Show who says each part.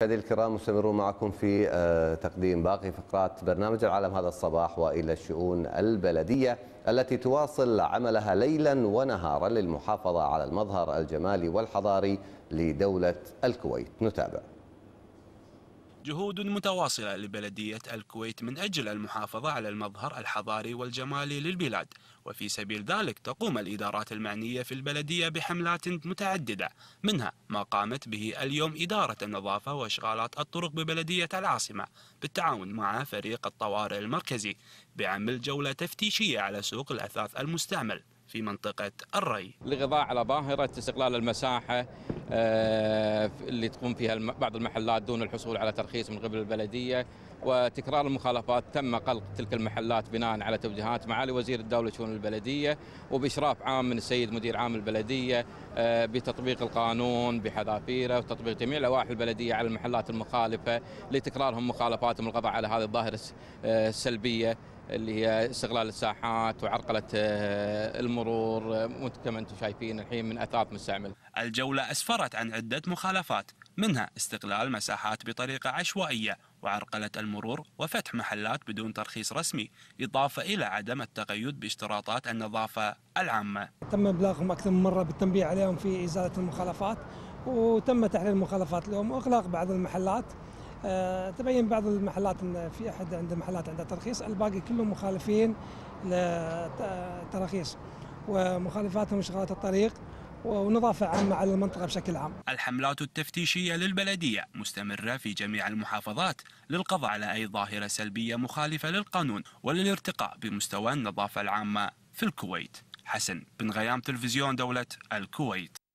Speaker 1: مشاهدينا الكرام مستمرون معكم في آه، تقديم باقي فقرات برنامج العالم هذا الصباح والى الشؤون البلديه التي تواصل عملها ليلا ونهارا للمحافظه على المظهر الجمالي والحضاري لدوله الكويت نتابع
Speaker 2: جهود متواصلة لبلدية الكويت من أجل المحافظة على المظهر الحضاري والجمالي للبلاد وفي سبيل ذلك تقوم الإدارات المعنية في البلدية بحملات متعددة منها ما قامت به اليوم إدارة النظافة وإشغالات الطرق ببلدية العاصمة بالتعاون مع فريق الطوارئ المركزي بعمل جولة تفتيشية على سوق الأثاث المستعمل في منطقة الري
Speaker 3: لغضاء على ظاهرة استقلال المساحة آه، اللي تقوم فيها بعض المحلات دون الحصول على ترخيص من قبل البلديه وتكرار المخالفات تم قلق تلك المحلات بناء على توجيهات معالي وزير الدوله شؤون البلديه وباشراف عام من السيد مدير عام البلديه آه، بتطبيق القانون بحذافيره وتطبيق جميع لوائح البلديه على المحلات المخالفه لتكرارهم مخالفاتهم القضاء على هذه الظاهره آه، السلبيه اللي هي استغلال الساحات وعرقلة المرور كما انتم شايفين الحين من اثاث مستعمل.
Speaker 2: الجوله اسفار عبرت عن عدة مخالفات منها استغلال مساحات بطريقة عشوائية وعرقلة المرور وفتح محلات بدون ترخيص رسمي إضافة إلى عدم التقيد باشتراطات النظافة العامة
Speaker 4: تم إبلاغهم أكثر من مرة بالتنبيه عليهم في إزالة المخالفات وتم تحرير المخالفات لهم وإغلاق بعض المحلات آه، تبين بعض المحلات ان في احد عنده محلات عنده ترخيص الباقي كلهم مخالفين للتراخيص ومخالفاتهم اشغالات الطريق ونظافة عامة على المنطقة بشكل عام
Speaker 2: الحملات التفتيشية للبلدية مستمرة في جميع المحافظات للقضاء على أي ظاهرة سلبية مخالفة للقانون وللارتقاء بمستوى النظافة العامة في الكويت حسن بن غيام تلفزيون دولة الكويت